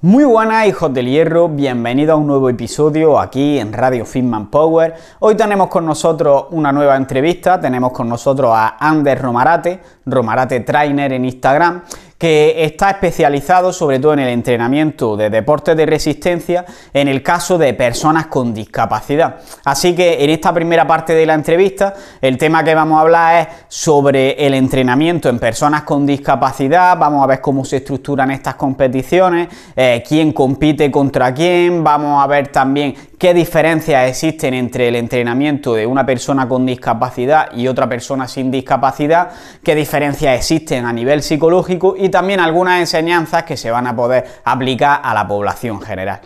Muy buenas hijos del hierro, bienvenido a un nuevo episodio aquí en Radio Fitman Power. Hoy tenemos con nosotros una nueva entrevista, tenemos con nosotros a Ander Romarate, Romarate Trainer en Instagram, que está especializado sobre todo en el entrenamiento de deportes de resistencia en el caso de personas con discapacidad. Así que en esta primera parte de la entrevista el tema que vamos a hablar es sobre el entrenamiento en personas con discapacidad, vamos a ver cómo se estructuran estas competiciones, eh, quién compite contra quién, vamos a ver también qué diferencias existen entre el entrenamiento de una persona con discapacidad y otra persona sin discapacidad, qué diferencias existen a nivel psicológico y también algunas enseñanzas que se van a poder aplicar a la población general.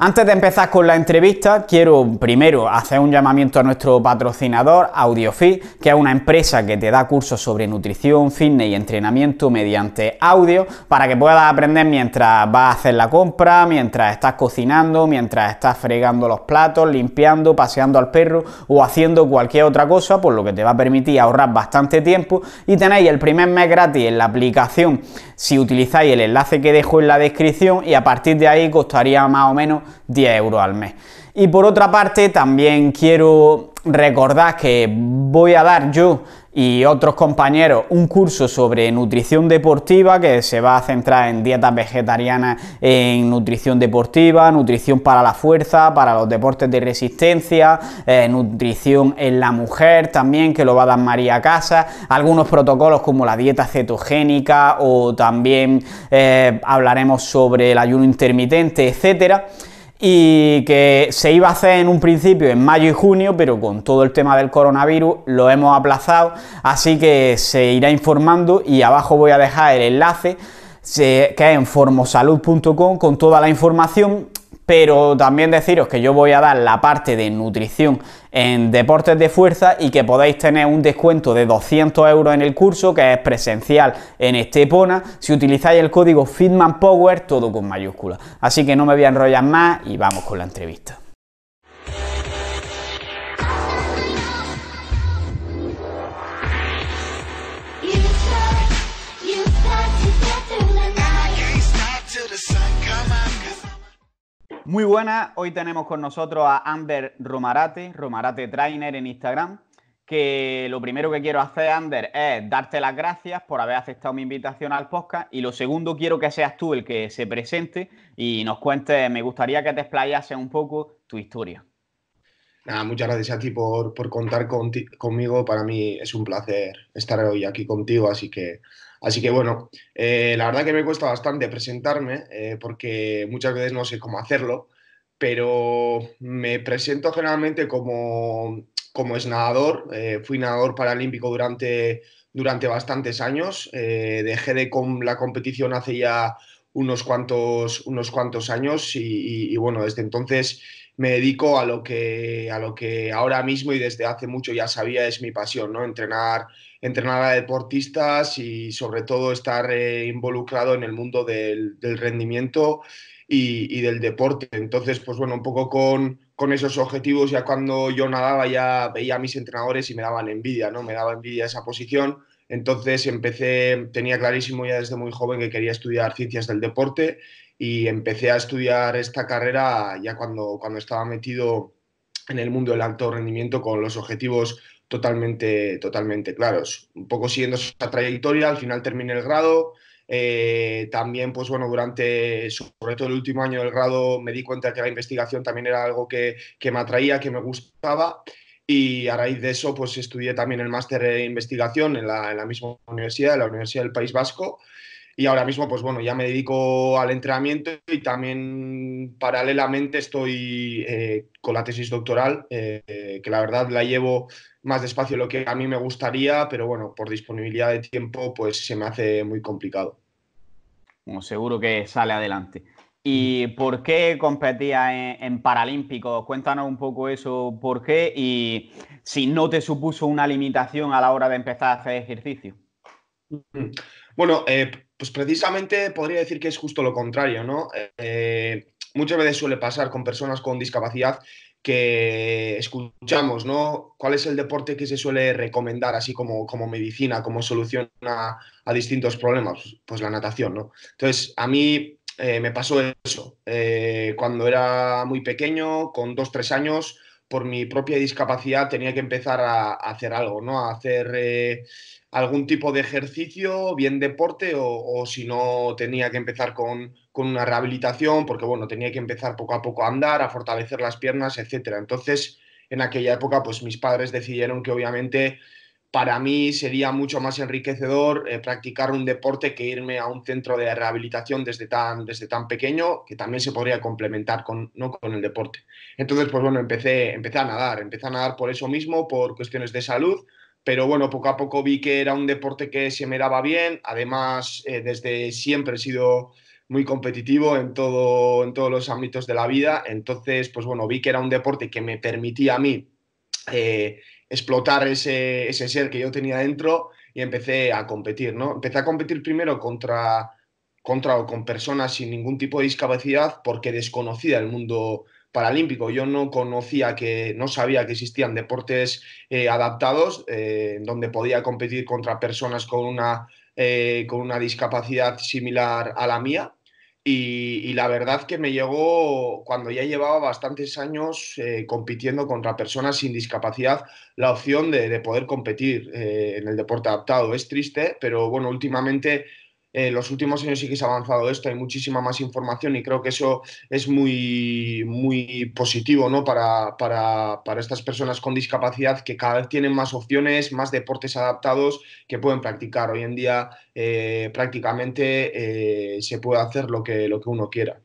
Antes de empezar con la entrevista, quiero primero hacer un llamamiento a nuestro patrocinador AudioFit, que es una empresa que te da cursos sobre nutrición, fitness y entrenamiento mediante audio para que puedas aprender mientras vas a hacer la compra, mientras estás cocinando, mientras estás fregando los platos, limpiando, paseando al perro o haciendo cualquier otra cosa, por lo que te va a permitir ahorrar bastante tiempo y tenéis el primer mes gratis en la aplicación si utilizáis el enlace que dejo en la descripción y a partir de ahí costaría más o menos 10 euros al mes. Y por otra parte, también quiero recordar que voy a dar yo y otros compañeros un curso sobre nutrición deportiva que se va a centrar en dietas vegetarianas, en nutrición deportiva, nutrición para la fuerza, para los deportes de resistencia, eh, nutrición en la mujer también que lo va a dar María Casa, algunos protocolos como la dieta cetogénica o también eh, hablaremos sobre el ayuno intermitente, etcétera y que se iba a hacer en un principio en mayo y junio, pero con todo el tema del coronavirus lo hemos aplazado, así que se irá informando y abajo voy a dejar el enlace que es en formosalud.com con toda la información, pero también deciros que yo voy a dar la parte de nutrición en deportes de fuerza y que podáis tener un descuento de 200 euros en el curso que es presencial en Estepona si utilizáis el código FITMANPOWER, Power todo con mayúsculas. Así que no me voy a enrollar más y vamos con la entrevista. Muy buenas, hoy tenemos con nosotros a Ander Romarate, Romarate Trainer en Instagram, que lo primero que quiero hacer, Ander, es darte las gracias por haber aceptado mi invitación al podcast y lo segundo quiero que seas tú el que se presente y nos cuentes, me gustaría que te explayase un poco tu historia. Nada, muchas gracias a ti por, por contar conmigo. Para mí es un placer estar hoy aquí contigo, así que, así que bueno, eh, la verdad que me cuesta bastante presentarme eh, porque muchas veces no sé cómo hacerlo, pero me presento generalmente como, como es nadador. Eh, fui nadador paralímpico durante, durante bastantes años. dejé de con la competición hace ya unos cuantos, unos cuantos años y bueno, desde entonces me dedico a lo que, a lo que ahora mismo y desde hace mucho ya sabía es mi pasión, ¿no? Entrenar, entrenar a deportistas y sobre todo estar eh, involucrado en el mundo del, rendimiento y, del deporte. Entonces, pues bueno, un poco con, esos objetivos, ya cuando yo nadaba ya veía a mis entrenadores y me daban envidia, ¿no? Me daba envidia esa posición. Entonces empecé, tenía clarísimo ya desde muy joven que quería estudiar ciencias del deporte y empecé a estudiar esta carrera ya cuando, cuando estaba metido en el mundo del alto rendimiento con los objetivos totalmente, totalmente claros. Un poco siguiendo esa trayectoria, al final terminé el grado. Eh, también, pues bueno, durante sobre todo el último año del grado me di cuenta que la investigación también era algo que, me atraía, que me gustaba. Y a raíz de eso, pues estudié también el máster de investigación en la, en la misma universidad, en la Universidad del País Vasco y ahora mismo, pues bueno, ya me dedico al entrenamiento y también paralelamente estoy eh, con la tesis doctoral, eh, que la verdad la llevo más despacio de lo que a mí me gustaría, pero bueno, por disponibilidad de tiempo, pues se me hace muy complicado. seguro que sale adelante. ¿Y por qué competía en, Paralímpicos? Cuéntanos un poco eso, por qué y si no te supuso una limitación a la hora de empezar a hacer ejercicio. Bueno, eh, pues precisamente podría decir que es justo lo contrario, ¿no? Eh, muchas veces suele pasar con personas con discapacidad que escuchamos, ¿no? ¿Cuál es el deporte que se suele recomendar así como, como medicina, como solución a, distintos problemas? Pues, la natación, ¿no? Entonces, a mí eh, me pasó eso. cuando era muy pequeño, con dos, tres años, por mi propia discapacidad tenía que empezar a, hacer algo, ¿no? A hacer eh, algún tipo de ejercicio, bien deporte, o, si no tenía que empezar con, con, una rehabilitación, porque bueno, tenía que empezar poco a poco a andar, a fortalecer las piernas, etcétera. Entonces, en aquella época, pues mis padres decidieron que obviamente para mí sería mucho más enriquecedor eh, practicar un deporte que irme a un centro de rehabilitación desde tan, desde tan pequeño, que también se podría complementar con, ¿no? con el deporte. Entonces, pues bueno, empecé, empecé a nadar, empecé a nadar por eso mismo, por cuestiones de salud, pero bueno, poco a poco vi que era un deporte que se me daba bien, además eh, desde siempre he sido muy competitivo en, todo, en todos los ámbitos de la vida, entonces, pues bueno, vi que era un deporte que me permitía a mí... Eh, explotar ese, ser que yo tenía dentro y empecé a competir, ¿no? Empecé a competir primero contra, contra o con personas sin ningún tipo de discapacidad porque desconocía el mundo paralímpico. Yo no conocía que, no sabía que existían deportes eh, adaptados eh, donde podía competir contra personas con una, eh, con una discapacidad similar a la mía. Y, la verdad que me llegó cuando ya llevaba bastantes años eh, compitiendo contra personas sin discapacidad la opción de, poder competir eh, en el deporte adaptado. Es triste, pero bueno, últimamente en eh, los últimos años sí que se ha avanzado esto, hay muchísima más información y creo que eso es muy, muy positivo ¿no? para, para, para estas personas con discapacidad que cada vez tienen más opciones, más deportes adaptados que pueden practicar. Hoy en día eh, prácticamente eh, se puede hacer lo que, lo que uno quiera.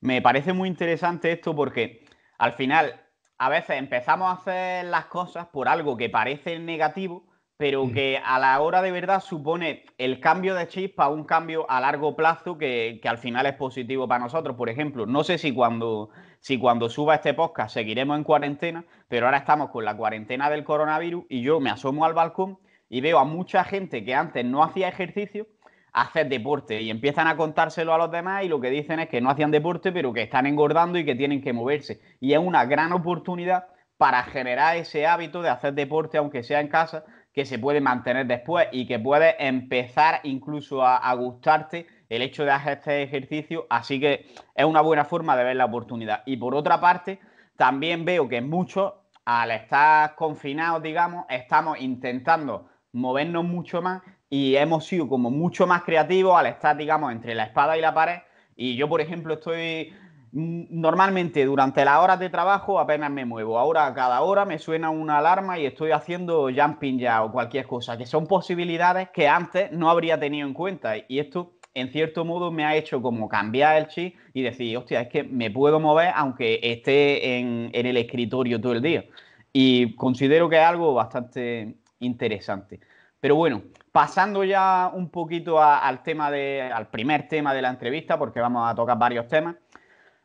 Me parece muy interesante esto porque al final a veces empezamos a hacer las cosas por algo que parece negativo pero mm. que a la hora de verdad supone el cambio de chispa, un cambio a largo plazo que, al final es positivo para nosotros. Por ejemplo, no sé si cuando, si cuando suba este podcast seguiremos en cuarentena, pero ahora estamos con la cuarentena del coronavirus y yo me asomo al balcón y veo a mucha gente que antes no hacía ejercicio hacer deporte y empiezan a contárselo a los demás y lo que dicen es que no hacían deporte pero que están engordando y que tienen que moverse. Y es una gran oportunidad para generar ese hábito de hacer deporte aunque sea en casa que se puede mantener después y que puede empezar incluso a, a gustarte el hecho de hacer este ejercicio. Así que es una buena forma de ver la oportunidad. Y por otra parte, también veo que muchos, al estar confinados, digamos, estamos intentando movernos mucho más y hemos sido como mucho más creativos al estar, digamos, entre la espada y la pared. Y yo, por ejemplo, estoy Mm, normalmente durante las horas de trabajo apenas me muevo. Ahora cada hora me suena una alarma y estoy haciendo jumping ya o cualquier cosa, que son posibilidades que antes no habría tenido en cuenta. Y esto, en cierto modo, me ha hecho como cambiar el chip y decir, hostia, es que me puedo mover aunque esté en, el escritorio todo el día. Y considero que es algo bastante interesante. Pero bueno, pasando ya un poquito al tema de, al primer tema de la entrevista, porque vamos a tocar varios temas.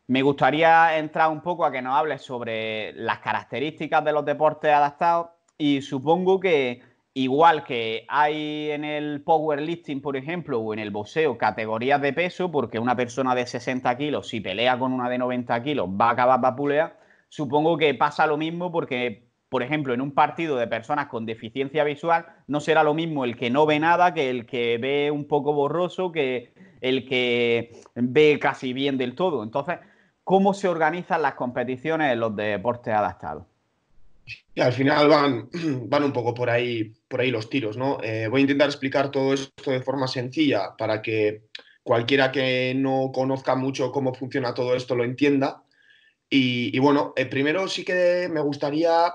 Me gustaría entrar un poco a que nos hables sobre las características de los deportes adaptados y supongo que igual que hay en el powerlifting, por ejemplo, o en el boxeo, categorías de peso, porque una persona de 60 kilos, si pelea con una de 90 kilos, va a acabar vapuleada, supongo que pasa lo mismo porque, por ejemplo, en un partido de personas con deficiencia visual, no será lo mismo el que no ve nada que el que ve un poco borroso, que el que ve casi bien del todo. Entonces, cómo se organizan las competiciones en los deportes adaptados. Al final van, van un poco por ahí, por ahí los tiros, ¿no? Eh, voy a intentar explicar todo esto de forma sencilla para que cualquiera que no conozca mucho cómo funciona todo esto lo entienda. Y, bueno, eh, primero sí que me gustaría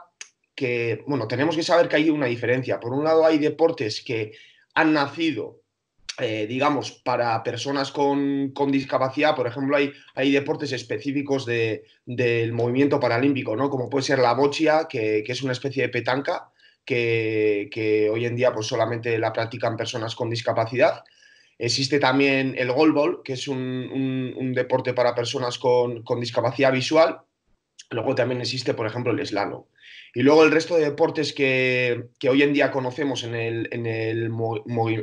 que, bueno, tenemos que saber que hay una diferencia. Por un lado hay deportes que han nacido eh, digamos, para personas con, discapacidad, por ejemplo, hay, deportes específicos del movimiento paralímpico, ¿no? Como puede ser la bochia, que, es una especie de petanca, que, que, hoy en día pues, solamente la practican personas con discapacidad. Existe también el goalball, que es un, deporte para personas con discapacidad visual, Luego también existe, por ejemplo, el slalom. Y luego el resto de deportes que, hoy en día conocemos en el, en el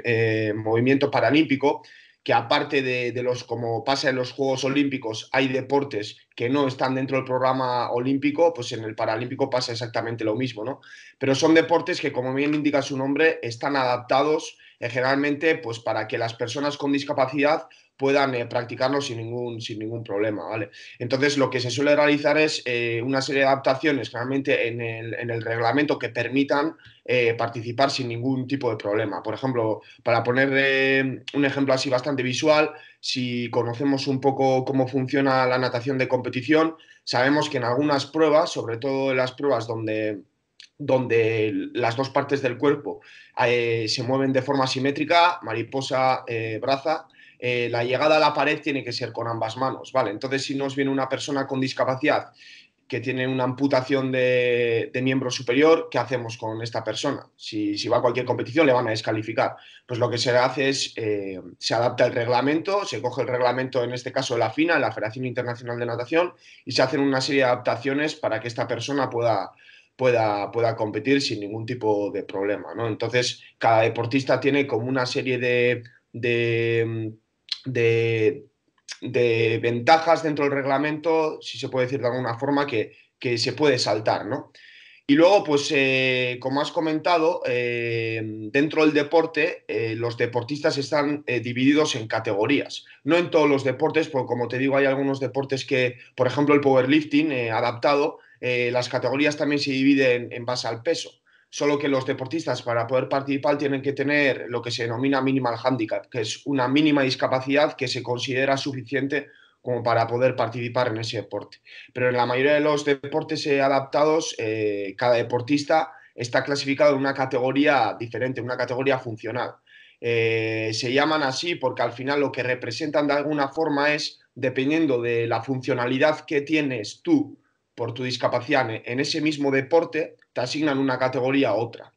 eh, movimiento paralímpico, que aparte de, los, como pasa en los Juegos Olímpicos, hay deportes que no están dentro del programa olímpico, pues en el paralímpico pasa exactamente lo mismo, ¿no? Pero son deportes que, como bien indica su nombre, están adaptados eh, generalmente pues, para que las personas con discapacidad puedan eh, practicarlo sin ningún, sin ningún problema, ¿vale? Entonces, lo que se suele realizar es eh, una serie de adaptaciones, claramente en el, reglamento, que permitan eh, participar sin ningún tipo de problema. Por ejemplo, para poner un ejemplo así bastante visual, si conocemos un poco cómo funciona la natación de competición, sabemos que en algunas pruebas, sobre todo en las pruebas donde donde las dos partes del cuerpo se mueven de forma simétrica, mariposa, braza, eh, la llegada a la pared tiene que ser con ambas manos, ¿vale? Entonces, si nos viene una persona con discapacidad que tiene una amputación de, miembro superior, ¿qué hacemos con esta persona? Si, va a cualquier competición le van a descalificar. Pues lo que se hace es, eh, se adapta el reglamento, se coge el reglamento, en este caso de la FINA, la Federación Internacional de Natación, y se hacen una serie de adaptaciones para que esta persona pueda, pueda, pueda competir sin ningún tipo de problema. ¿no? Entonces, cada deportista tiene como una serie de de, ventajas dentro del reglamento, si se puede decir de alguna forma, que, se puede saltar, ¿no? Y luego, pues, eh, como has comentado, eh, dentro del deporte, eh, los deportistas están divididos en categorías. No en todos los deportes, porque como te digo, hay algunos deportes que, por ejemplo, el powerlifting adaptado, las categorías también se dividen en base al peso solo que los deportistas para poder participar tienen que tener lo que se denomina minimal handicap, que es una mínima discapacidad que se considera suficiente como para poder participar en ese deporte. Pero en la mayoría de los deportes adaptados, eh, cada deportista está clasificado en una categoría diferente, una categoría funcional. Eh, se llaman así porque al final lo que representan de alguna forma es, dependiendo de la funcionalidad que tienes tú por tu discapacidad en ese mismo deporte, te asignan una categoría a otra.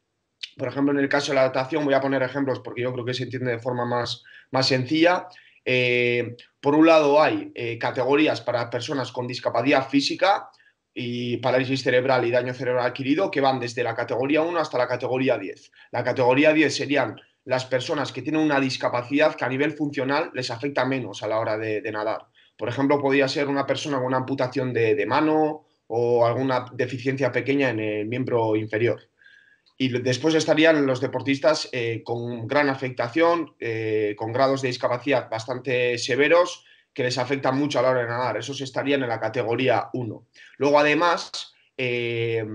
Por ejemplo, en el caso de la adaptación, voy a poner ejemplos porque yo creo que se entiende de forma más, más sencilla. Eh, por un lado hay eh, categorías para personas con discapacidad física y parálisis cerebral y daño cerebral adquirido que van desde la categoría 1 hasta la categoría 10. La categoría 10 serían las personas que tienen una discapacidad que a nivel funcional les afecta menos a la hora de, nadar. Por ejemplo, podría ser una persona con una amputación de mano o alguna deficiencia pequeña en el miembro inferior. Y después estarían los deportistas eh, con gran afectación, eh, con grados de discapacidad bastante severos, que les afectan mucho a la hora de nadar. Esos estarían en la categoría 1. Luego, además, eh,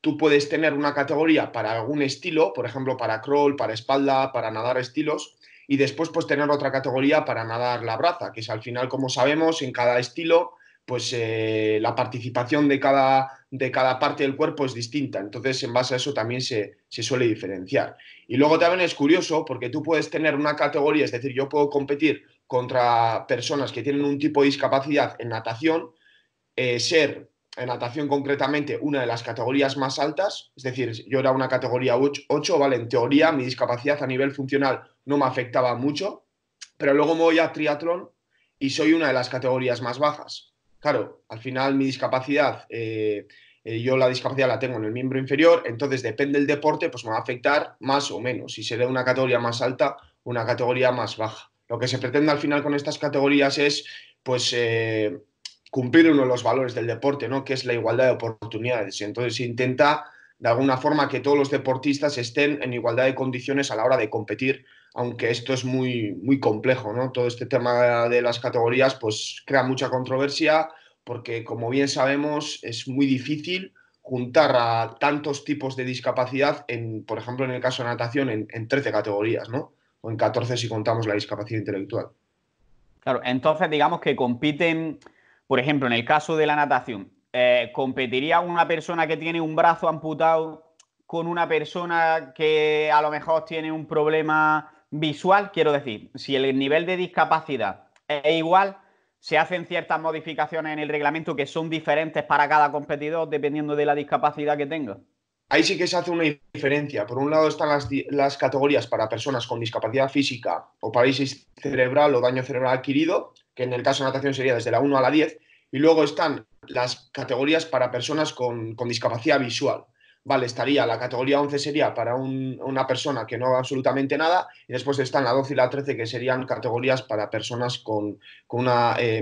tú puedes tener una categoría para algún estilo, por ejemplo, para crawl, para espalda, para nadar estilos, y después pues tener otra categoría para nadar la braza, que es al final, como sabemos, en cada estilo pues eh, la participación de cada, de cada parte del cuerpo es distinta. Entonces, en base a eso también se, suele diferenciar. Y luego también es curioso porque tú puedes tener una categoría, es decir, yo puedo competir contra personas que tienen un tipo de discapacidad en natación, eh, ser en natación concretamente una de las categorías más altas, es decir, yo era una categoría 8, 8 ¿vale? En teoría mi discapacidad a nivel funcional no me afectaba mucho, pero luego me voy a triatlón y soy una de las categorías más bajas claro, al final mi discapacidad, eh, eh, yo la discapacidad la tengo en el miembro inferior, entonces depende del deporte, pues me va a afectar más o menos, si será una categoría más alta una categoría más baja. Lo que se pretende al final con estas categorías es, pues, eh, cumplir uno de los valores del deporte, ¿no? Que es la igualdad de oportunidades. Entonces se intenta, de alguna forma, que todos los deportistas estén en igualdad de condiciones a la hora de competir aunque esto es muy, muy complejo, ¿no? Todo este tema de las categorías pues crea mucha controversia porque, como bien sabemos, es muy difícil juntar a tantos tipos de discapacidad, en, por ejemplo, en el caso de natación, en, 13 categorías, ¿no? O en 14 si contamos la discapacidad intelectual. Claro, entonces digamos que compiten, por ejemplo, en el caso de la natación, eh, ¿competiría una persona que tiene un brazo amputado con una persona que a lo mejor tiene un problema visual, quiero decir, si el nivel de discapacidad es igual, se hacen ciertas modificaciones en el reglamento que son diferentes para cada competidor dependiendo de la discapacidad que tenga. Ahí sí que se hace una diferencia. Por un lado están las, categorías para personas con discapacidad física o parálisis cerebral o daño cerebral adquirido, que en el caso de natación sería desde la 1 a la 10, y luego están las categorías para personas con discapacidad visual vale, estaría la categoría 11 sería para una persona que no haga absolutamente nada y después están la 12 y la 13 que serían categorías para personas con, un eh,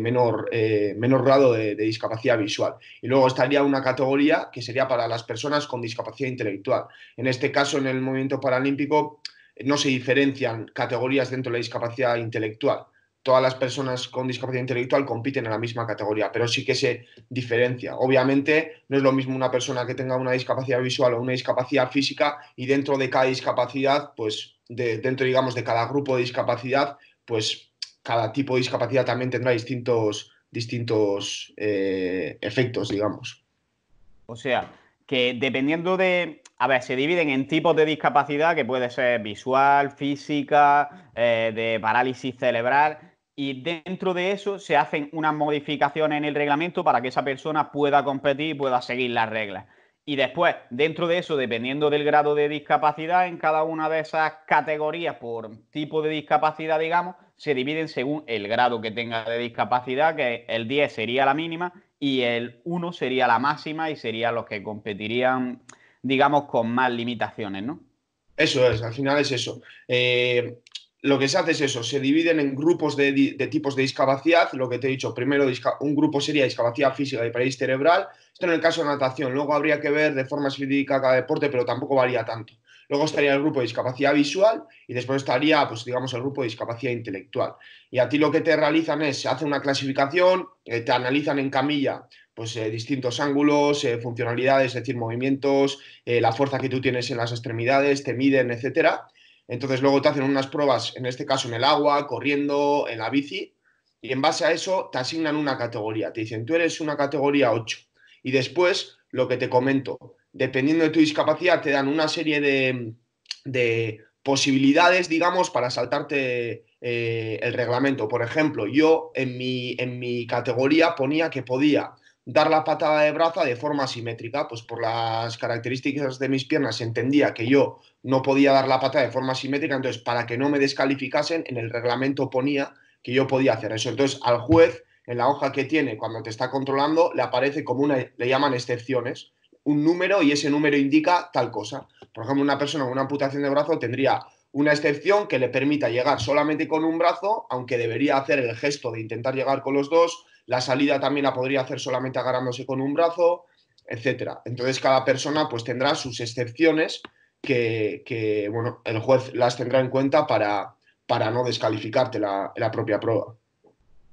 eh, menor, grado de, discapacidad visual. Y luego estaría una categoría que sería para las personas con discapacidad intelectual. En este caso, en el movimiento paralímpico, no se diferencian categorías dentro de la discapacidad intelectual todas las personas con discapacidad intelectual compiten en la misma categoría, pero sí que se diferencia. Obviamente no es lo mismo una persona que tenga una discapacidad visual o una discapacidad física y dentro de cada discapacidad, pues dentro digamos de cada grupo de discapacidad, pues cada tipo de discapacidad también tendrá distintos, distintos eh, efectos, digamos. O sea, que dependiendo de, a ver, se dividen en tipos de discapacidad que puede ser visual, física, eh, de parálisis cerebral y dentro de eso se hacen unas modificaciones en el reglamento para que esa persona pueda competir y pueda seguir las reglas. Y después, dentro de eso, dependiendo del grado de discapacidad, en cada una de esas categorías por tipo de discapacidad, digamos, se dividen según el grado que tenga de discapacidad, que el 10 sería la mínima y el 1 sería la máxima y serían los que competirían, digamos, con más limitaciones, ¿no? Eso es, al final es eso. Eh, lo que se hace es eso, se dividen en grupos de, tipos de discapacidad, lo que te he dicho, primero un grupo sería discapacidad física y parálisis cerebral, esto en el caso de natación, luego habría que ver de forma específica cada deporte, pero tampoco varía tanto. Luego estaría el grupo de discapacidad visual y después estaría, pues digamos, el grupo de discapacidad intelectual. Y a ti lo que te realizan es, se hace una clasificación, eh, te analizan en camilla pues eh, distintos ángulos, eh, funcionalidades, es decir, movimientos, la fuerza que tú tienes en las extremidades, te miden, etcétera entonces luego te hacen unas pruebas, en este caso en el agua, corriendo, en la bici, y en base a eso te asignan una categoría. Te dicen, tú eres una categoría 8. Y después, lo que te comento, dependiendo de tu discapacidad, te dan una serie de, posibilidades, digamos, para saltarte eh, el reglamento. Por ejemplo, yo en mi, en mi categoría ponía que podía dar la patada de brazo de forma simétrica, pues por las características de mis piernas entendía que yo no podía dar la patada de forma simétrica, entonces para que no me descalificasen, en el reglamento ponía que yo podía hacer eso. Entonces al juez, en la hoja que tiene cuando te está controlando, le aparece como una, le llaman excepciones, un número y ese número indica tal cosa. Por ejemplo, una persona con una amputación de brazo tendría una excepción que le permita llegar solamente con un brazo, aunque debería hacer el gesto de intentar llegar con los dos, la salida también la podría hacer solamente agarrándose con un brazo, etcétera. Entonces cada persona pues tendrá sus excepciones que, bueno, el juez las tendrá en cuenta para, para no descalificarte la, la propia prueba.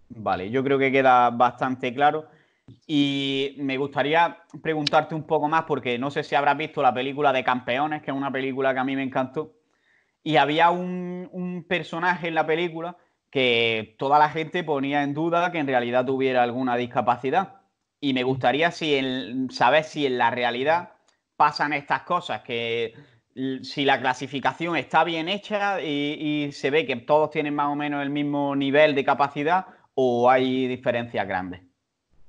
Vale, yo creo que queda bastante claro. Y me gustaría preguntarte un poco más, porque no sé si habrás visto la película de Campeones, que es una película que a mí me encantó. Y había un, un personaje en la película que toda la gente ponía en duda que en realidad tuviera alguna discapacidad. Y me gustaría si en, saber si en la realidad pasan estas cosas, que si la clasificación está bien hecha y, se ve que todos tienen más o menos el mismo nivel de capacidad o hay diferencias grandes.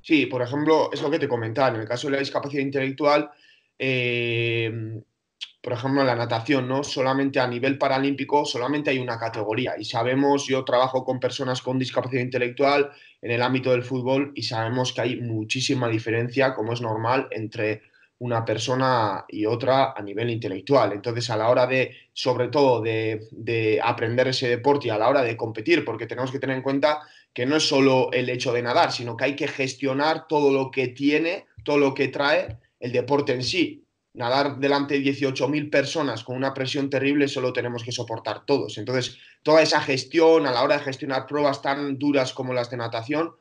Sí, por ejemplo, es lo que te comentaba, en el caso de la discapacidad intelectual, eh, por ejemplo, en la natación, ¿no? Solamente a nivel paralímpico, solamente hay una categoría. Y sabemos, yo trabajo con personas con discapacidad intelectual en el ámbito del fútbol y sabemos que hay muchísima diferencia, como es normal, entre una persona y otra a nivel intelectual. Entonces, a la hora de, sobre todo, de, de aprender ese deporte y a la hora de competir, porque tenemos que tener en cuenta que no es solo el hecho de nadar, sino que hay que gestionar todo lo que tiene, todo lo que trae el deporte en sí nadar delante de 18.000 personas con una presión terrible solo tenemos que soportar todos. Entonces, toda esa gestión a la hora de gestionar pruebas tan duras como las de natación,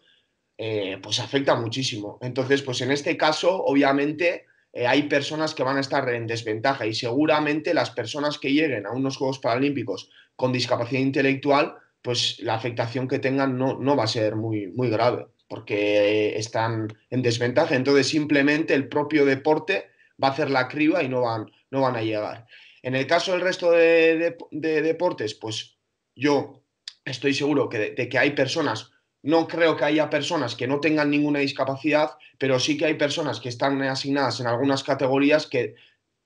eh, pues afecta muchísimo. Entonces, pues en este caso, obviamente, eh, hay personas que van a estar en desventaja y seguramente las personas que lleguen a unos Juegos Paralímpicos con discapacidad intelectual, pues la afectación que tengan no, no va a ser muy, muy grave porque eh, están en desventaja. Entonces, simplemente el propio deporte va a hacer la criba y no van, no van a llegar. En el caso del resto de, deportes, pues yo estoy seguro de, que hay personas, no creo que haya personas que no tengan ninguna discapacidad, pero sí que hay personas que están asignadas en algunas categorías que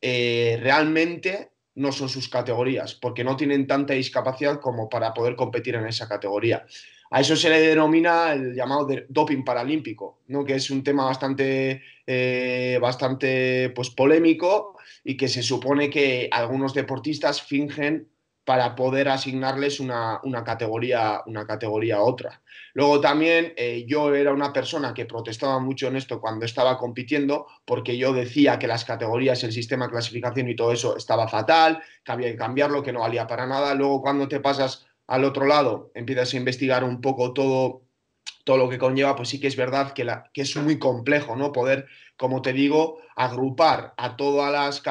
eh, realmente no son sus categorías, porque no tienen tanta discapacidad como para poder competir en esa categoría. A eso se le denomina el llamado doping paralímpico, ¿no? que es un tema bastante, eh, bastante pues, polémico y que se supone que algunos deportistas fingen para poder asignarles una, categoría, una categoría a otra. Luego también eh, yo era una persona que protestaba mucho en esto cuando estaba compitiendo, porque yo decía que las categorías, el sistema de clasificación y todo eso estaba fatal, que había que cambiarlo, que no valía para nada. Luego cuando te pasas al otro lado empiezas a investigar un poco todo, todo lo que conlleva, pues sí que es verdad que, es muy complejo, ¿no? Poder, como te digo, agrupar a todas las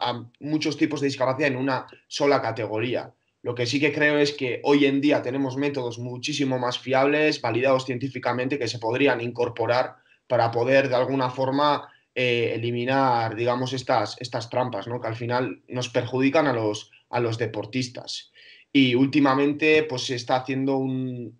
a muchos tipos de discapacidad en una sola categoría. Lo que sí que creo es que hoy en día tenemos métodos muchísimo más fiables, validados científicamente, que se podrían incorporar para poder de alguna forma eh, eliminar, digamos, estas, estas trampas, ¿no? Que al final nos perjudican a los, a los deportistas. Y últimamente pues se está haciendo un,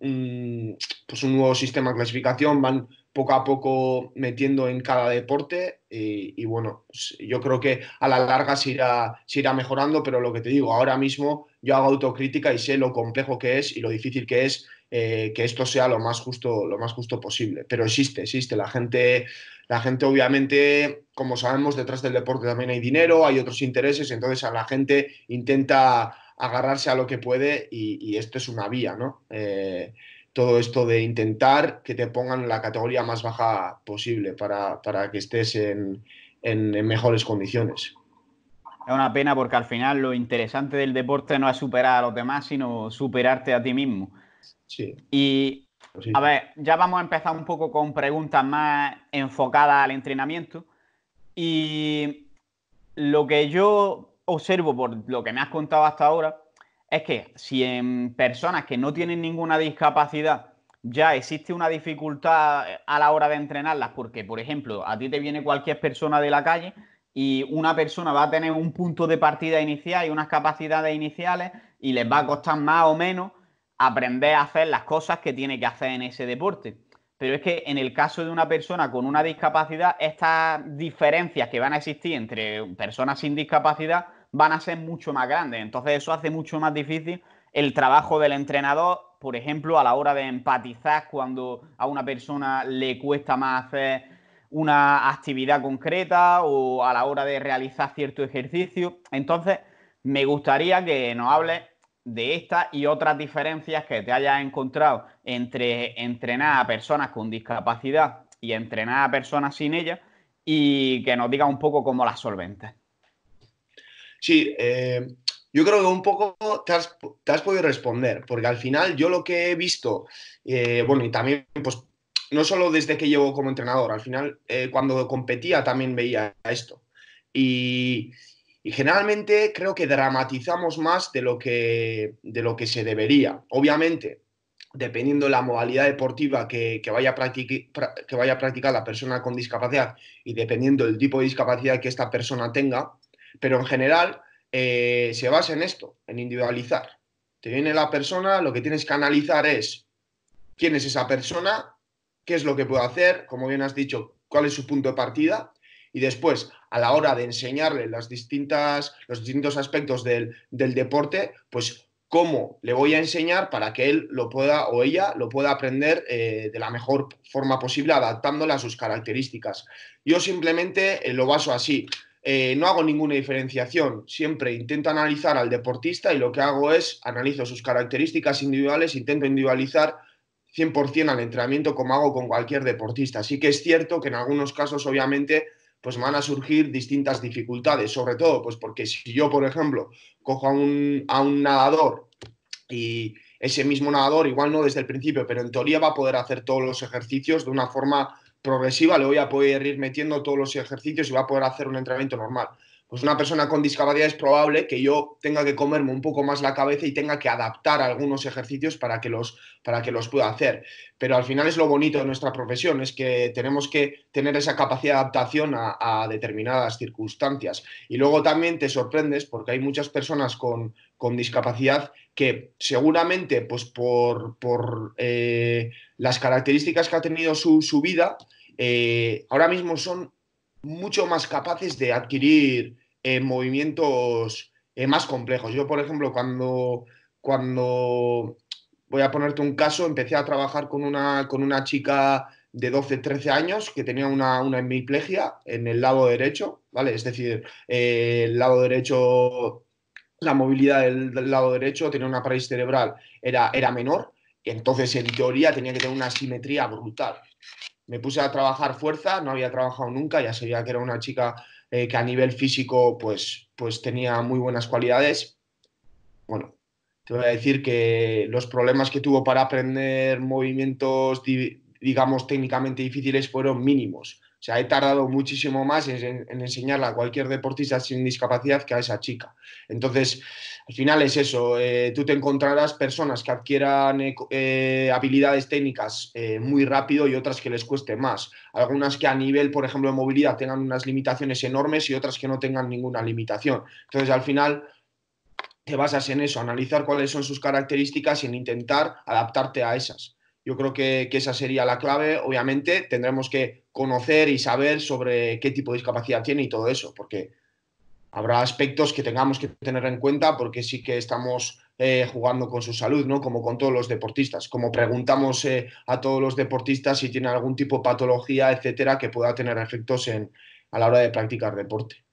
pues, un, nuevo sistema de clasificación, van poco a poco metiendo en cada deporte y, bueno, yo creo que a la larga se irá, irá mejorando, pero lo que te digo, ahora mismo yo hago autocrítica y sé lo complejo que es y lo difícil que es eh, que esto sea lo más justo, lo más justo posible. Pero existe, existe. La gente, la gente, obviamente, como sabemos, detrás del deporte también hay dinero, hay otros intereses, entonces a la gente intenta agarrarse a lo que puede y, esto es una vía, ¿no? Eh, todo esto de intentar que te pongan la categoría más baja posible para, que estés en, mejores condiciones. Es una pena porque al final lo interesante del deporte no es superar a los demás, sino superarte a ti mismo. Sí. Y a ver, ya vamos a empezar un poco con preguntas más enfocadas al entrenamiento. Y lo que yo observo por lo que me has contado hasta ahora es que si en personas que no tienen ninguna discapacidad ya existe una dificultad eh, a la hora de entrenarlas, porque por ejemplo a ti te viene cualquier persona de la calle y una persona va a tener un punto de partida inicial y unas capacidades iniciales y les va a costar más o menos aprender a hacer las cosas que tiene que hacer en ese deporte pero es que en el caso de una persona con una discapacidad, estas diferencias que van a existir entre personas sin discapacidad van a ser mucho más grandes. Entonces eso hace mucho más difícil el trabajo del entrenador, por ejemplo, a la hora de empatizar cuando a una persona le cuesta más hacer una actividad concreta o a la hora de realizar cierto ejercicio. Entonces, me gustaría que nos hable de esta y otras diferencias que te hayas encontrado entre entrenar a personas con discapacidad y entrenar a personas sin ella y que nos diga un poco cómo las solventes. Sí, eh, yo creo que un poco te has, podido responder, porque al final yo lo que he visto, eh, bueno, y también pues no solo desde que llevo como entrenador, al final eh, cuando competía también veía esto. Y, y generalmente creo que dramatizamos más de lo que, de lo que se debería. Obviamente, dependiendo de la modalidad deportiva que, vaya a que vaya practicar la persona con discapacidad y dependiendo del tipo de discapacidad que esta persona tenga, pero en general eh, se basa en esto, en individualizar. Te viene la persona, lo que tienes que analizar es quién es esa persona, qué es lo que puede hacer, como bien has dicho, cuál es su punto de partida y después a la hora de enseñarle las distintas, los distintos aspectos del, deporte, pues cómo le voy a enseñar para que él lo pueda o ella lo pueda aprender eh, de la mejor forma posible, adaptándola a sus características. Yo simplemente eh, lo baso así. Eh, no hago ninguna diferenciación, siempre intento analizar al deportista y lo que hago es analizo sus características individuales, intento individualizar 100% al entrenamiento como hago con cualquier deportista. Así que es cierto que en algunos casos obviamente pues van a surgir distintas dificultades, sobre todo pues porque si yo, por ejemplo, cojo a un, a un nadador y ese mismo nadador, igual no desde el principio, pero en teoría va a poder hacer todos los ejercicios de una forma progresiva, le voy a poder ir metiendo todos los ejercicios y va a poder hacer un entrenamiento normal pues una persona con discapacidad es probable que yo tenga que comerme un poco más la cabeza y tenga que adaptar algunos ejercicios para que los, para que los pueda hacer. Pero al final es lo bonito de nuestra profesión, es que tenemos que tener esa capacidad de adaptación a, determinadas circunstancias. Y luego también te sorprendes porque hay muchas personas con, discapacidad que seguramente pues por, eh, las características que ha tenido su, vida, eh, ahora mismo son mucho más capaces de adquirir movimientos eh, más complejos. Yo, por ejemplo, cuando, cuando, voy a ponerte un caso, empecé a trabajar con una, con una chica de 12, 13 años que tenía una, una hemiplegia en el lado derecho, ¿vale? Es decir, eh, el lado derecho, la movilidad del, lado derecho, tenía una parálisis cerebral, era, era menor, entonces en teoría tenía que tener una simetría brutal. Me puse a trabajar fuerza, no había trabajado nunca, ya sabía que era una chica eh, que a nivel físico pues, pues tenía muy buenas cualidades. Bueno, te voy a decir que los problemas que tuvo para aprender movimientos, digamos, técnicamente difíciles fueron mínimos. O sea, he tardado muchísimo más en, en enseñarla a cualquier deportista sin discapacidad que a esa chica. Entonces, al final es eso, eh, tú te encontrarás personas que adquieran eh, eh, habilidades técnicas muy rápido y otras que les cueste más. Algunas que a nivel, por ejemplo, de movilidad tengan unas limitaciones enormes y otras que no tengan ninguna limitación. Entonces, al final, te basas en eso, analizar cuáles son sus características y en intentar adaptarte a esas. Yo creo que, que, esa sería la clave. Obviamente tendremos que conocer y saber sobre qué tipo de discapacidad tiene y todo eso, porque habrá aspectos que tengamos que tener en cuenta porque sí que estamos eh, jugando con su salud, ¿no? Como con todos los deportistas. Como preguntamos eh, a todos los deportistas si tienen algún tipo de patología, etcétera, que pueda tener efectos a la hora de practicar deporte.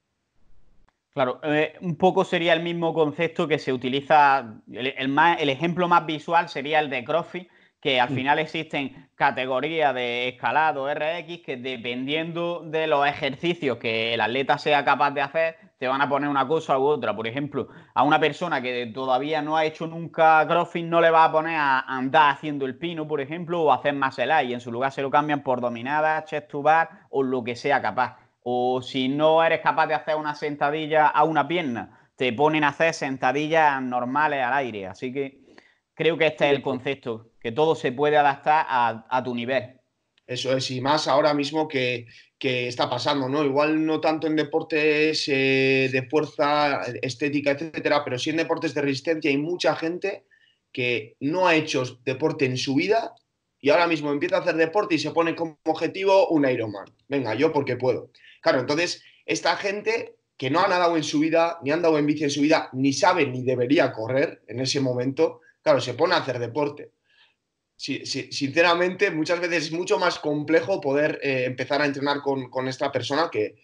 Claro, eh, un poco sería el mismo concepto que se utiliza, el, ejemplo más visual sería el de CrossFit, que al mm. final existen categorías de escalado RX que dependiendo de los ejercicios que el atleta sea capaz de hacer, te van a poner una cosa u otra. Por ejemplo, a una persona que todavía no ha hecho nunca crossfit no le va a poner a andar haciendo el pino, por ejemplo, o hacer más el y en su lugar se lo cambian por dominada, chest to bar o lo que sea capaz. O si no eres capaz de hacer una sentadilla a una pierna, te ponen a hacer sentadillas normales al aire. Así que creo que este es el concepto que todo se puede adaptar a, tu nivel. Eso es, y más ahora mismo que, está pasando, ¿no? Igual no tanto en deportes eh, de fuerza, estética, etcétera, pero sí en deportes de resistencia hay mucha gente que no ha hecho deporte en su vida y ahora mismo empieza a hacer deporte y se pone como objetivo un Ironman. Venga, yo porque puedo. Claro, entonces esta gente que no ha nadado en su vida, ni ha andado en bici en su vida, ni sabe ni debería correr en ese momento, claro, se pone a hacer deporte sinceramente, muchas veces es mucho más complejo poder eh, empezar a entrenar con, con esta persona que,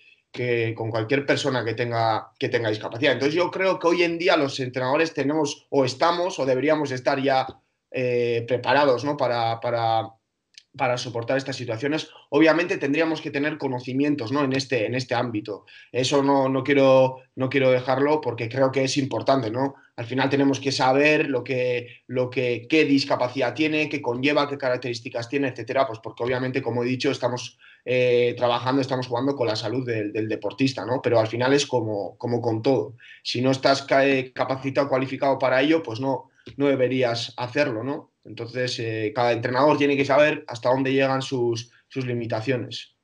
con cualquier persona que tenga, que tenga discapacidad. Entonces yo creo que hoy en día los entrenadores tenemos o estamos o deberíamos estar ya eh, preparados ¿no? para, para para soportar estas situaciones. Obviamente tendríamos que tener conocimientos ¿no? en, este, en este ámbito. Eso no, no, quiero, no quiero dejarlo porque creo que es importante. ¿no? Al final tenemos que saber lo que, lo que, qué discapacidad tiene, qué conlleva, qué características tiene, etcétera, pues porque obviamente, como he dicho, estamos eh, trabajando, estamos jugando con la salud del, del, deportista, ¿no? Pero al final es como, como con todo. Si no estás eh, capacitado, cualificado para ello, pues no, no deberías hacerlo, ¿no? Entonces, eh, cada entrenador tiene que saber hasta dónde llegan sus, sus limitaciones.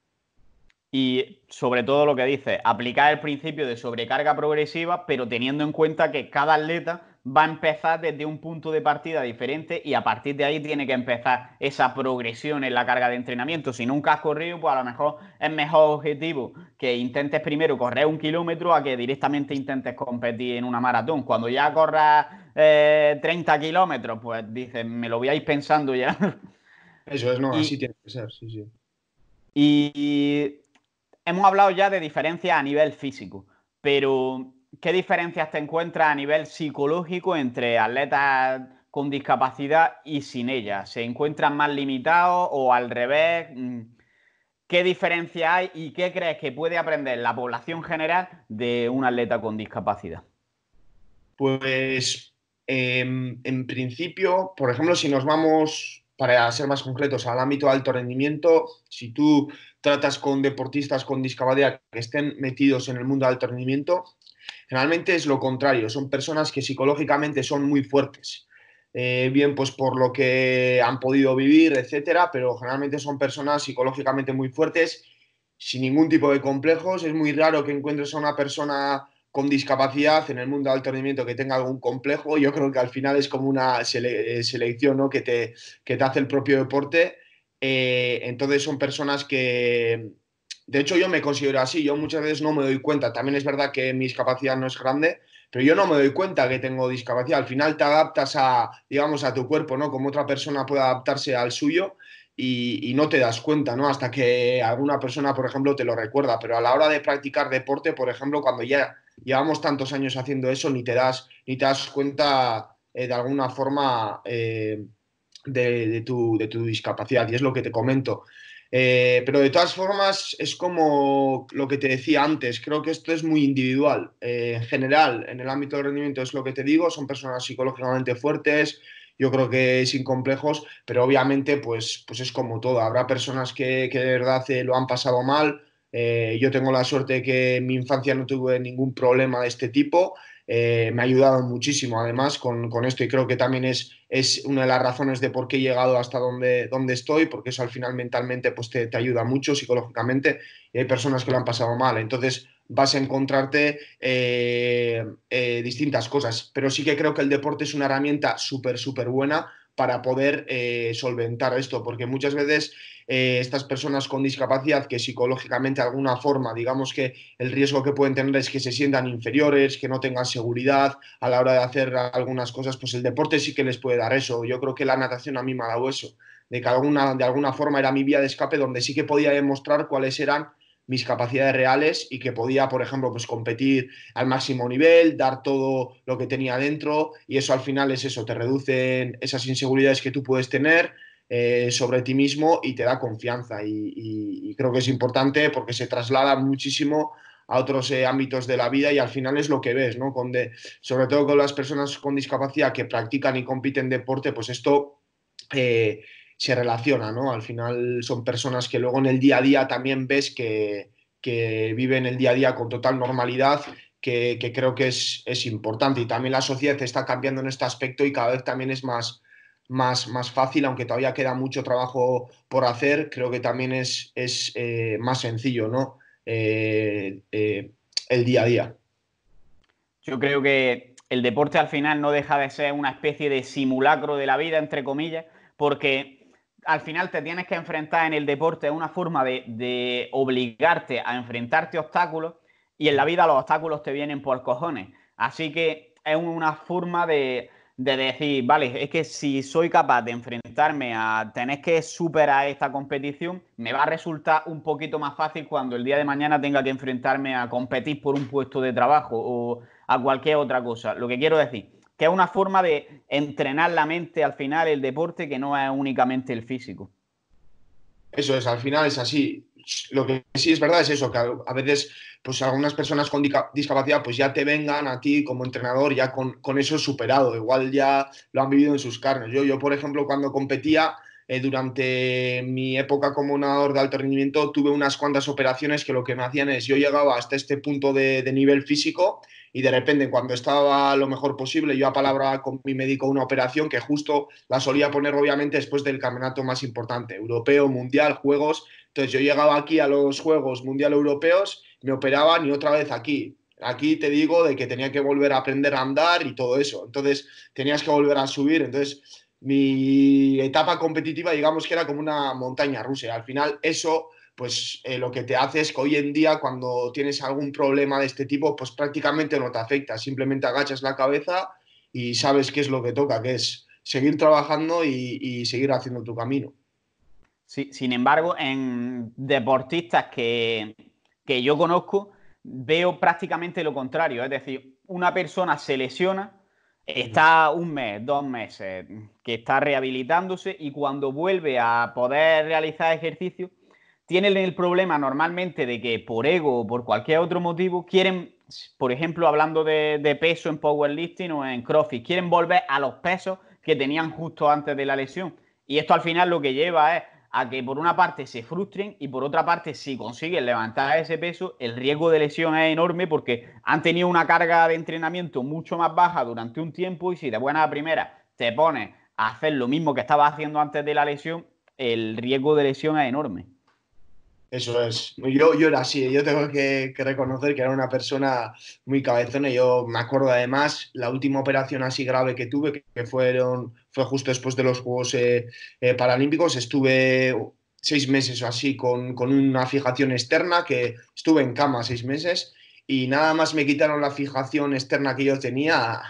Y sobre todo lo que dice, aplicar el principio de sobrecarga progresiva, pero teniendo en cuenta que cada atleta va a empezar desde un punto de partida diferente y a partir de ahí tiene que empezar esa progresión en la carga de entrenamiento. Si nunca has corrido, pues a lo mejor es mejor objetivo que intentes primero correr un kilómetro a que directamente intentes competir en una maratón. Cuando ya corras 30 eh, kilómetros, pues dices, me lo voy a ir pensando ya. Eso es, no, así tiene que ser, sí, sí. Y, hemos hablado ya de diferencias a nivel físico, pero ¿qué diferencias te encuentras a nivel psicológico entre atletas con discapacidad y sin ella? ¿Se encuentran más limitados o al revés? Mm, ¿Qué diferencia hay y qué crees que puede aprender la población general de un atleta con discapacidad? Pues Em, en principio, por ejemplo, si nos vamos, para ser más concretos, al ámbito de alto rendimiento, si tú tratas con deportistas con discapacidad que estén metidos en el mundo de alto rendimiento, generalmente es lo contrario, son personas que psicológicamente son muy fuertes. Eh, bien pues por lo que han podido vivir, etcétera, pero generalmente son personas psicológicamente muy fuertes, sin ningún tipo de complejos. Es muy raro que encuentres a una persona con discapacidad en el mundo del torneo que tenga algún complejo. Yo creo que al final es como una eh, selección que, te, que te hace el propio deporte. Eh, entonces son personas que, de hecho yo me considero así, yo muchas veces no me doy cuenta. También es verdad que mi discapacidad no es grande, pero yo no me doy cuenta que tengo discapacidad. Al final te adaptas a, digamos, a tu cuerpo, ¿no? Como otra persona puede adaptarse al suyo y, no te das cuenta, ¿no? Hasta que alguna persona, por ejemplo, te lo recuerda, pero a la hora de practicar deporte, por ejemplo, cuando ya llevamos tantos años haciendo eso, ni te das, ni te das cuenta eh, de alguna forma eh, de, tu, discapacidad, y es lo que te comento. Eh, pero de todas formas, es como lo que te decía antes, creo que esto es muy individual. en general, en el ámbito del rendimiento es lo que te digo, son personas psicológicamente fuertes, yo creo que es complejos, pero obviamente pues, pues es como todo, habrá personas que, que de verdad eh, lo han pasado mal, eh, yo tengo la suerte que en mi infancia no tuve ningún problema de este tipo, eh, me ha ayudado muchísimo además con, con, esto y creo que también es, es una de las razones de por qué he llegado hasta donde, donde estoy, porque eso al final mentalmente pues te, te ayuda mucho psicológicamente y hay personas que lo han pasado mal. Entonces, vas a encontrarte eh, eh, distintas cosas. Pero sí que creo que el deporte es una herramienta súper, súper buena para poder eh, solventar esto, porque muchas veces estas personas con discapacidad que psicológicamente de alguna forma, digamos que el riesgo que pueden tener es que se sientan inferiores, que no tengan seguridad a la hora de hacer algunas cosas, pues el deporte sí que les puede dar eso. Yo creo que la natación a mí me ha dado eso, de que alguna, de alguna forma era mi vía de escape donde sí que podía demostrar cuáles eran mis capacidades reales y que podía, por ejemplo, pues competir al máximo nivel, dar todo lo que tenía dentro y eso al final es eso, te reducen esas inseguridades que tú puedes tener eh, sobre ti mismo y te da confianza y, creo que es importante porque se traslada muchísimo a otros eh, ámbitos de la vida y al final es lo que ves, ¿no? Con sobre todo con las personas con discapacidad que practican y compiten deporte, pues esto... Eh, se relaciona, ¿no? Al final son personas que luego en el día a día también ves que, viven el día a día con total normalidad, que, creo que es, es, importante. Y también la sociedad está cambiando en este aspecto y cada vez también es más, más, más fácil, aunque todavía queda mucho trabajo por hacer, creo que también es, es eh, más sencillo, ¿no? Eh, eh, el día a día. Yo creo que el deporte al final no deja de ser una especie de simulacro de la vida, entre comillas, porque al final te tienes que enfrentar en el deporte, es una forma de, obligarte a enfrentarte a obstáculos y en la vida los obstáculos te vienen por cojones. Así que es una forma de, de decir, vale, es que si soy capaz de enfrentarme a tener que superar esta competición, me va a resultar un poquito más fácil cuando el día de mañana tenga que enfrentarme a competir por un puesto de trabajo o a cualquier otra cosa. Lo que quiero decir que es una forma de entrenar la mente al final, el deporte, que no es únicamente el físico. Eso es, al final es así. Lo que sí es verdad es eso, que a veces, pues algunas personas con discapacidad, pues ya te vengan a ti como entrenador, ya con, eso superado, igual ya lo han vivido en sus carnes. Yo, yo por ejemplo, cuando competía, eh, durante mi época como nadador de alto rendimiento, tuve unas cuantas operaciones que lo que me hacían es, yo llegaba hasta este punto de nivel físico y de repente cuando estaba lo mejor posible yo a palabra con mi médico una operación que justo la solía poner obviamente después del campeonato más importante, europeo, mundial, juegos. Entonces yo llegaba aquí a los juegos mundial europeos, me operaba ni otra vez aquí. Aquí te digo de que tenía que volver a aprender a andar y todo eso. Entonces tenías que volver a subir. Entonces mi etapa competitiva digamos que era como una montaña rusa. Al final eso pues eh, lo que te hace es que hoy en día cuando tienes algún problema de este tipo, pues prácticamente no te afecta, simplemente agachas la cabeza y sabes qué es lo que toca, que es seguir trabajando y, seguir haciendo tu camino. Sí, sin embargo, en deportistas que, que yo conozco, veo prácticamente lo contrario, es decir, una persona se lesiona, está un mes, dos meses, que está rehabilitándose y cuando vuelve a poder realizar ejercicio, tienen el problema normalmente de que por ego o por cualquier otro motivo quieren, por ejemplo, hablando de, peso en powerlifting o en crossfit, quieren volver a los pesos que tenían justo antes de la lesión. Y esto al final lo que lleva es a que por una parte se frustren y por otra parte si consiguen levantar ese peso, el riesgo de lesión es enorme porque han tenido una carga de entrenamiento mucho más baja durante un tiempo y si de buena primera te pones a hacer lo mismo que estabas haciendo antes de la lesión, el riesgo de lesión es enorme. Eso es. Yo, yo era así, yo tengo que, reconocer que era una persona muy cabezona. Yo me acuerdo además la última operación así grave que tuve, que, fueron, fue justo después de los Juegos eh, eh, Paralímpicos. Estuve seis meses o así con, con una fijación externa, que estuve en cama seis meses y nada más me quitaron la fijación externa que yo tenía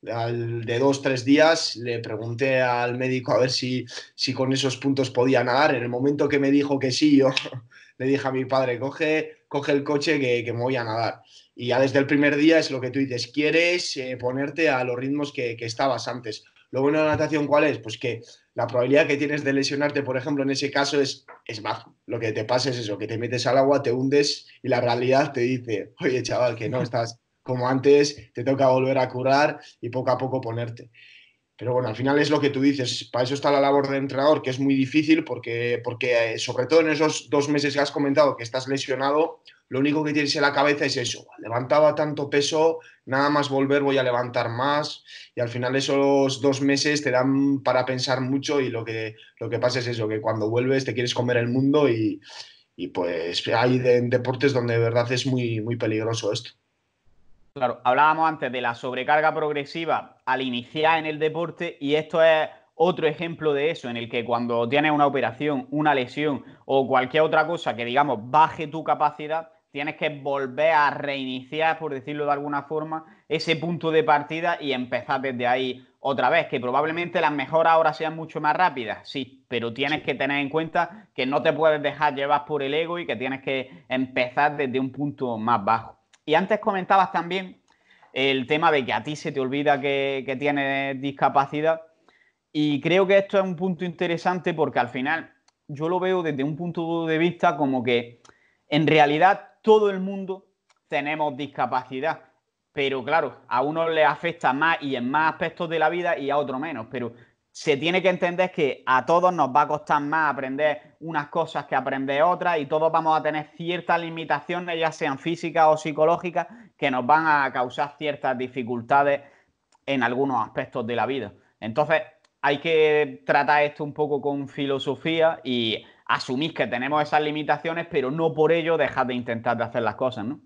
de dos, tres días, le pregunté al médico a ver si, si con esos puntos podía nadar. En el momento que me dijo que sí, yo le dije a mi padre, coge, coge el coche que, me voy a nadar. Y ya desde el primer día es lo que tú dices, quieres eh, ponerte a los ritmos que, estabas antes. Lo bueno de la natación, ¿cuál es? Pues que la probabilidad que tienes de lesionarte, por ejemplo, en ese caso es, es baja. Lo que te pasa es eso, que te metes al agua, te hundes y la realidad te dice, oye chaval, que no estás como antes, te toca volver a curar y poco a poco ponerte. Pero bueno, al final es lo que tú dices, para eso está la labor de entrenador, que es muy difícil porque, porque eh, sobre todo en esos dos meses que has comentado que estás lesionado, lo único que tienes en la cabeza es eso, levantaba tanto peso, nada más volver voy a levantar más y al final esos dos meses te dan para pensar mucho y lo que, lo que pasa es eso, que cuando vuelves te quieres comer el mundo y, pues hay deportes donde de verdad es muy, muy peligroso esto. Claro, hablábamos antes de la sobrecarga progresiva al iniciar en el deporte y esto es otro ejemplo de eso, en el que cuando tienes una operación, una lesión o cualquier otra cosa que, digamos, baje tu capacidad, tienes que volver a reiniciar, por decirlo de alguna forma, ese punto de partida y empezar desde ahí otra vez, que probablemente las mejoras ahora sean mucho más rápidas, sí, pero tienes que tener en cuenta que no te puedes dejar llevar por el ego y que tienes que empezar desde un punto más bajo. Y antes comentabas también el tema de que a ti se te olvida que, tienes discapacidad. Y creo que esto es un punto interesante porque al final yo lo veo desde un punto de vista como que en realidad todo el mundo tenemos discapacidad, pero claro, a uno le afecta más y en más aspectos de la vida y a otro menos, pero se tiene que entender que a todos nos va a costar más aprender unas cosas que aprender otras y todos vamos a tener ciertas limitaciones, ya sean físicas o psicológicas, que nos van a causar ciertas dificultades en algunos aspectos de la vida. Entonces, hay que tratar esto un poco con filosofía y asumir que tenemos esas limitaciones, pero no por ello dejar de intentar de hacer las cosas, ¿no?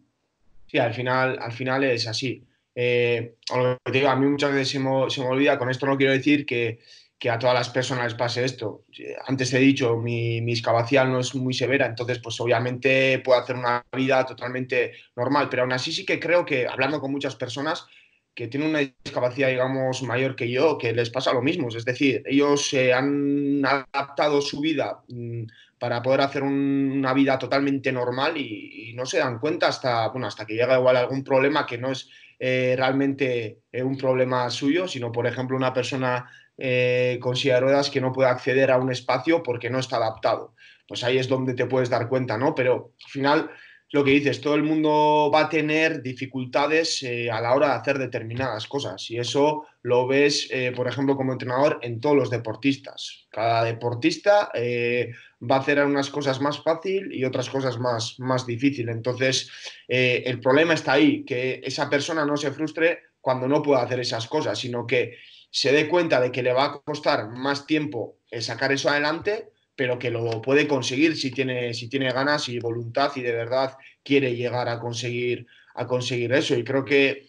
Sí, al final, al final es así. Eh, a, digo, a mí muchas veces se me olvida, con esto no quiero decir que, que a todas las personas les pase esto. Antes he dicho, mi, mi discapacidad no es muy severa, entonces pues obviamente puedo hacer una vida totalmente normal, pero aún así sí que creo que hablando con muchas personas que tienen una discapacidad, digamos, mayor que yo, que les pasa lo mismo. Es decir, ellos se eh, han adaptado su vida mm, para poder hacer una vida totalmente normal y, no se dan cuenta hasta, bueno, hasta que llega igual algún problema que no es eh, realmente eh, un problema suyo, sino, por ejemplo, una persona eh, con de que no puede acceder a un espacio porque no está adaptado. Pues ahí es donde te puedes dar cuenta, ¿no? Pero al final, lo que dices, todo el mundo va a tener dificultades eh, a la hora de hacer determinadas cosas y eso lo ves, eh, por ejemplo, como entrenador en todos los deportistas. Cada deportista eh, va a hacer unas cosas más fácil y otras cosas más, más difícil. Entonces, el problema está ahí, que esa persona no se frustre cuando no pueda hacer esas cosas, sino que se dé cuenta de que le va a costar más tiempo sacar eso adelante, pero que lo puede conseguir si tiene, si tiene ganas y voluntad y de verdad quiere llegar a conseguir, a conseguir eso. Y creo que,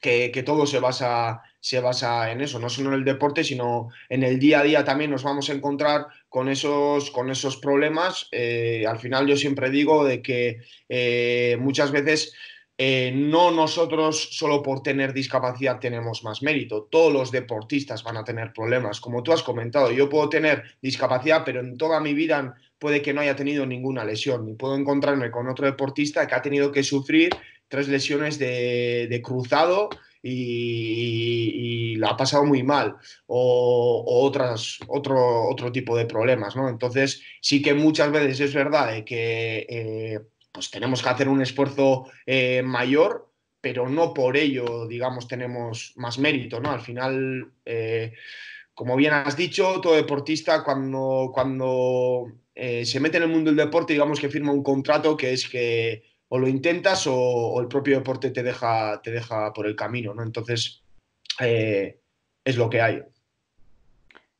que, todo se basa, se en eso, no solo en el deporte, sino en el día a día también nos vamos a encontrar con esos, con esos problemas. Eh, al final yo siempre digo de que eh, muchas veces eh, no nosotros solo por tener discapacidad tenemos más mérito, todos los deportistas van a tener problemas, como tú has comentado, yo puedo tener discapacidad, pero en toda mi vida puede que no haya tenido ninguna lesión y puedo encontrarme con otro deportista que ha tenido que sufrir tres lesiones de, cruzado y, la ha pasado muy mal o, otras, otro, otro tipo de problemas, ¿no? Entonces sí que muchas veces es verdad eh, que... Eh, pues tenemos que hacer un esfuerzo eh, mayor, pero no por ello, digamos, tenemos más mérito, Al final, eh, como bien has dicho, todo deportista cuando, cuando eh, se mete en el mundo del deporte, digamos que firma un contrato que es que o lo intentas o, el propio deporte te deja, te deja por el camino, Entonces, es lo que hay.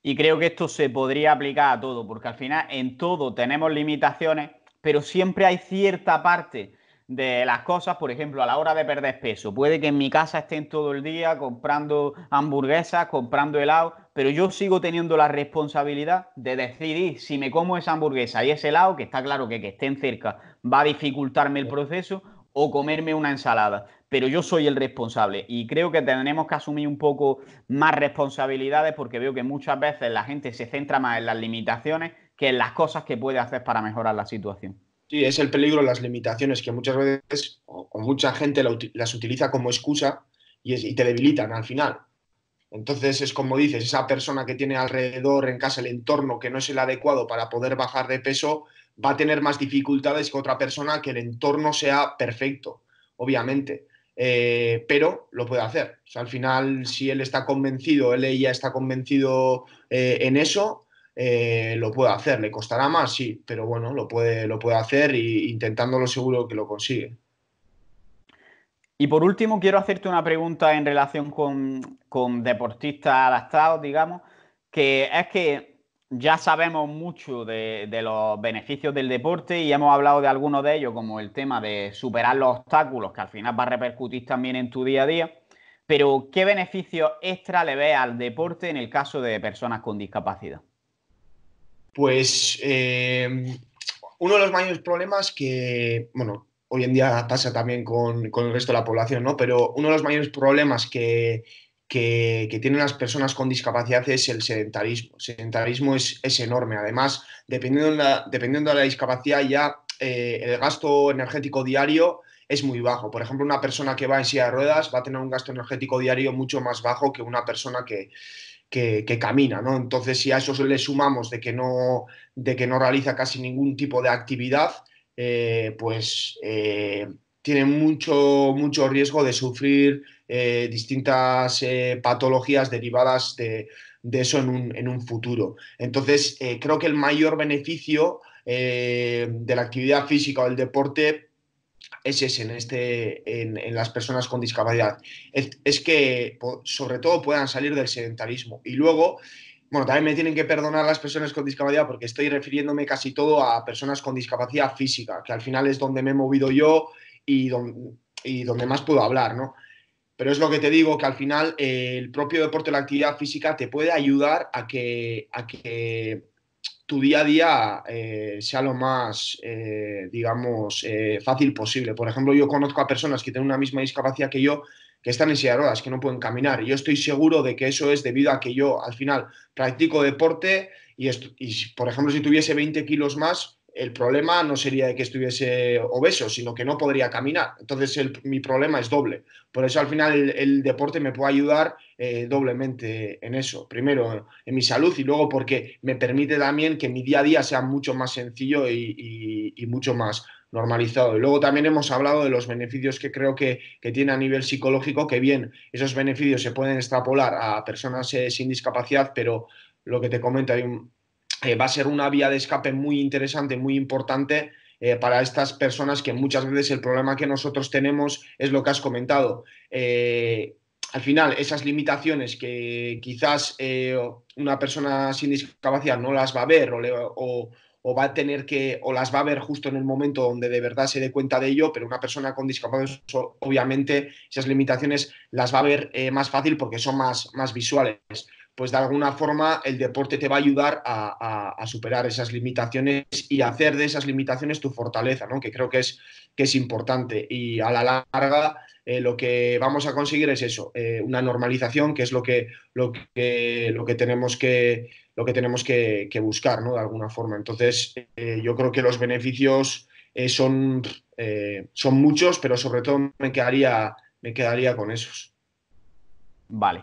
Y creo que esto se podría aplicar a todo, porque al final en todo tenemos limitaciones pero siempre hay cierta parte de las cosas, por ejemplo, a la hora de perder peso. Puede que en mi casa estén todo el día comprando hamburguesas, comprando helado, pero yo sigo teniendo la responsabilidad de decidir si me como esa hamburguesa y ese helado, que está claro que que estén cerca va a dificultarme el proceso, o comerme una ensalada. Pero yo soy el responsable y creo que tenemos que asumir un poco más responsabilidades porque veo que muchas veces la gente se centra más en las limitaciones que las cosas que puede hacer para mejorar la situación. Sí, es el peligro, las limitaciones que muchas veces o, mucha gente las utiliza como excusa y, te debilitan al final. Entonces es como dices, esa persona que tiene alrededor en casa el entorno que no es el adecuado para poder bajar de peso va a tener más dificultades que otra persona que el entorno sea perfecto, obviamente. Eh, pero lo puede hacer. al final, si él está convencido, él ella está convencido eh, en eso, eh, lo puede hacer. ¿Le costará más? Sí, pero bueno, lo puede, lo puede hacer y intentándolo seguro que lo consigue. Y por último, quiero hacerte una pregunta en relación con, deportistas adaptados, digamos, que es que ya sabemos mucho de, los beneficios del deporte y hemos hablado de algunos de ellos, como el tema de superar los obstáculos, que al final va a repercutir también en tu día a día. Pero, ¿qué beneficio extra le ve al deporte en el caso de personas con discapacidad? Pues em, uno de los mayores problemas que, bueno, hoy en día pasa también con, el resto de la población, ¿no? Pero uno de los mayores problemas que, que, tienen las personas con discapacidad es el sedentarismo. El sedentarismo es, enorme. Además, dependiendo de la, dependiendo de la discapacidad, ya eh, el gasto energético diario es muy bajo. Por ejemplo, una persona que va en silla de ruedas va a tener un gasto energético diario mucho más bajo que una persona que, que, camina, ¿no? Entonces, si a eso le sumamos de que no, de que no realiza casi ningún tipo de actividad, eh, pues eh, tiene mucho, mucho riesgo de sufrir eh, distintas patologías derivadas de, eso en un, en un, futuro. Entonces, creo que el mayor beneficio de la actividad física o del deporte es ese en, este, en, las personas con discapacidad. Es, que sobre todo puedan salir del sedentarismo. Y luego, bueno, también me tienen que perdonar las personas con discapacidad porque estoy refiriéndome casi todo a personas con discapacidad física, que al final es donde me he movido yo y donde, más puedo hablar, ¿no? Pero es lo que te digo, que al final eh, el propio deporte, o la actividad física te puede ayudar a que, a que tu día a día eh, sea lo más, eh, digamos, eh, fácil posible. Por ejemplo, yo conozco a personas que tienen una misma discapacidad que yo, que están en silla de ruedas, que no pueden caminar. Y yo estoy seguro de que eso es debido a que yo al final practico deporte y, y por ejemplo, si tuviese 20 kilos más, el problema no sería de que estuviese obeso, sino que no podría caminar. Entonces mi problema es doble. Por eso al final el, deporte me puede ayudar eh, doblemente en eso. Primero en mi salud y luego porque me permite también que mi día a día sea mucho más sencillo y, mucho más normalizado. Y luego también hemos hablado de los beneficios que creo que, tiene a nivel psicológico, que bien, esos beneficios se pueden extrapolar a personas eh, sin discapacidad, pero lo que te comento, hay un, eh, va a ser una vía de escape muy interesante, muy importante eh, para estas personas que muchas veces el problema que nosotros tenemos es lo que has comentado. Eh, al final, esas limitaciones que quizás una persona sin discapacidad no las va a ver o, va a tener que, o las va a ver justo en el momento donde de verdad se dé cuenta de ello, pero una persona con discapacidad, obviamente, esas limitaciones las va a ver más fácil porque son más, más visuales pues de alguna forma el deporte te va a ayudar a, superar esas limitaciones y hacer de esas limitaciones tu fortaleza, ¿no? que creo que es, que es importante. Y a la larga eh, lo que vamos a conseguir es eso, eh, una normalización, que es lo que, lo lo que tenemos que, lo que, tenemos que, buscar ¿no? de alguna forma. Entonces, eh, yo creo que los beneficios son, son muchos, pero sobre todo me quedaría, me quedaría con esos. Vale